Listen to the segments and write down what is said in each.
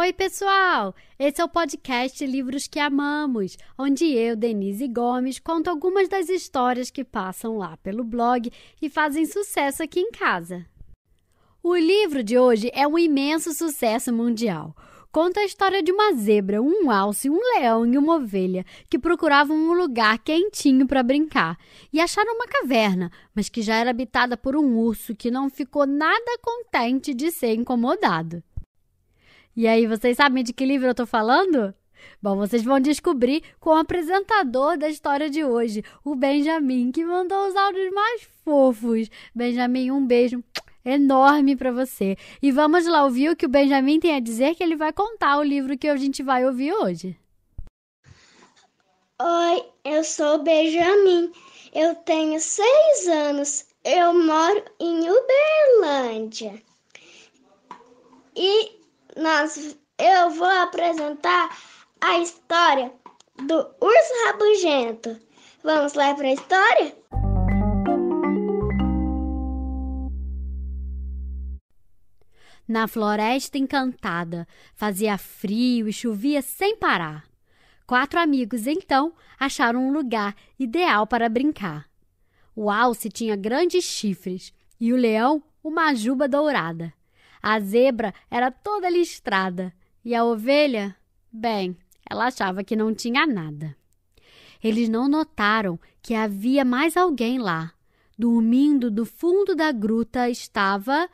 Oi, pessoal! Esse é o podcast Livros que Amamos, onde eu, Denise Gomes, conto algumas das histórias que passam lá pelo blog e fazem sucesso aqui em casa. O livro de hoje é um imenso sucesso mundial conta a história de uma zebra, um alce, um leão e uma ovelha que procuravam um lugar quentinho para brincar e acharam uma caverna, mas que já era habitada por um urso que não ficou nada contente de ser incomodado. E aí, vocês sabem de que livro eu tô falando? Bom, vocês vão descobrir com o apresentador da história de hoje, o Benjamin, que mandou os áudios mais fofos. Benjamin, um beijo enorme para você. E vamos lá ouvir o que o Benjamin tem a dizer, que ele vai contar o livro que a gente vai ouvir hoje. Oi, eu sou o Benjamin. Eu tenho seis anos. Eu moro em Uberlândia. E nós, eu vou apresentar a história do urso rabugento. Vamos lá para a história? Na floresta encantada, fazia frio e chovia sem parar. Quatro amigos então acharam um lugar ideal para brincar. O alce tinha grandes chifres e o leão uma juba dourada. A zebra era toda listrada e a ovelha, bem, ela achava que não tinha nada. Eles não notaram que havia mais alguém lá. Dormindo do fundo da gruta estava.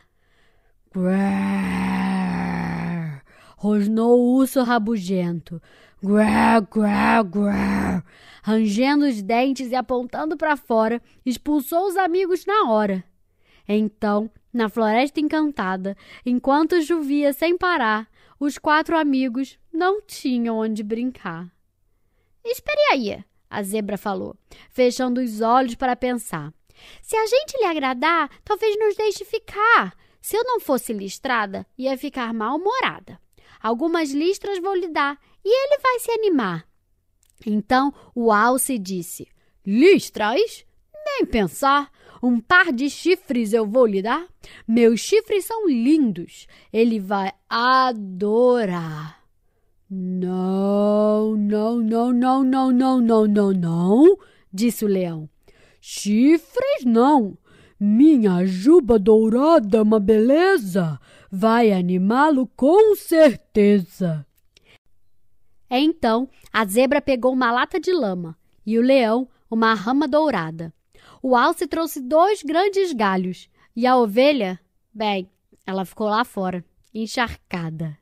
Grrr, rosnou o urso rabugento. Grrr, grrr, grrr, rangendo os dentes e apontando para fora, expulsou os amigos na hora. Então na floresta encantada, enquanto chovia sem parar, os quatro amigos não tinham onde brincar. Espere aí, a zebra falou, fechando os olhos para pensar. Se a gente lhe agradar, talvez nos deixe ficar. Se eu não fosse listrada, ia ficar mal-humorada. Algumas listras vou lhe dar e ele vai se animar. Então o alce disse: Listras? Nem pensar. Um par de chifres eu vou lhe dar. Meus chifres são lindos. Ele vai adorar. Não, não, não, não, não, não, não, não, não, disse o leão. Chifres não. Minha juba dourada é uma beleza. Vai animá-lo com certeza. Então a zebra pegou uma lata de lama e o leão uma rama dourada o alce trouxe dois grandes galhos e a ovelha, bem, ela ficou lá fora, encharcada.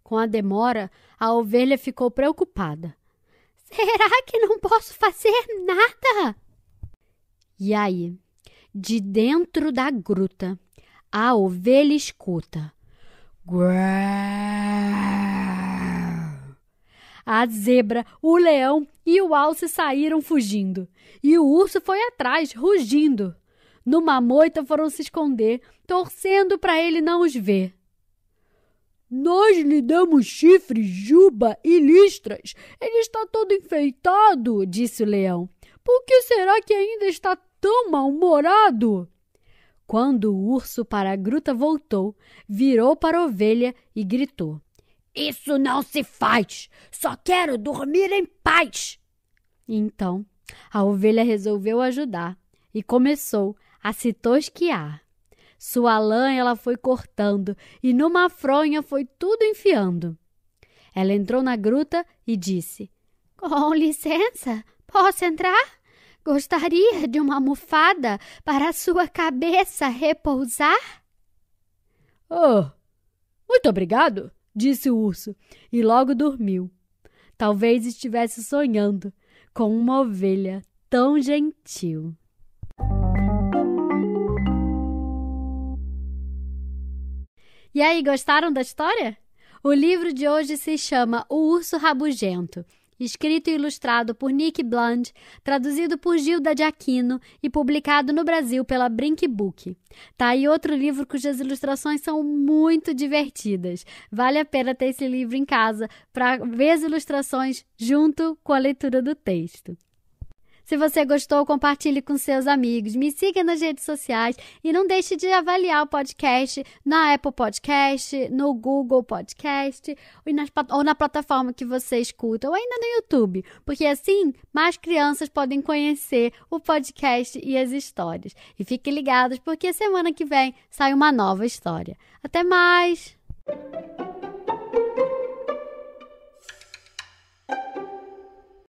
Com a demora, a ovelha ficou preocupada. Será que não posso fazer nada? E aí, de dentro da gruta, a ovelha escuta. A zebra, o leão e o alce saíram fugindo. E o urso foi atrás, rugindo. Numa moita foram se esconder, torcendo para ele não os ver. Nós lhe damos chifres, juba e listras. Ele está todo enfeitado, disse o leão. Por que será que ainda está tão mal-humorado? Quando o urso para a gruta voltou, virou para a ovelha e gritou: isso não se faz! Só quero dormir em paz! Então, a ovelha resolveu ajudar e começou a se tosquiar. Sua lã ela foi cortando e numa fronha foi tudo enfiando. Ela entrou na gruta e disse: Com licença, posso entrar? Gostaria de uma almofada para sua cabeça repousar? Oh, muito obrigado! disse o urso, e logo dormiu. Talvez estivesse sonhando com uma ovelha tão gentil. E aí, gostaram da história? O livro de hoje se chama O Urso Rabugento escrito e ilustrado por Nick Bland, traduzido por Gilda de Aquino e publicado no Brasil pela Brink Book. Tá aí outro livro cujas ilustrações são muito divertidas. Vale a pena ter esse livro em casa para ver as ilustrações junto com a leitura do texto. Se você gostou, compartilhe com seus amigos, me siga nas redes sociais e não deixe de avaliar o podcast na Apple Podcast, no Google Podcast ou na, ou na plataforma que você escuta, ou ainda no YouTube, porque assim mais crianças podem conhecer o podcast e as histórias. E fiquem ligados, porque semana que vem sai uma nova história. Até mais!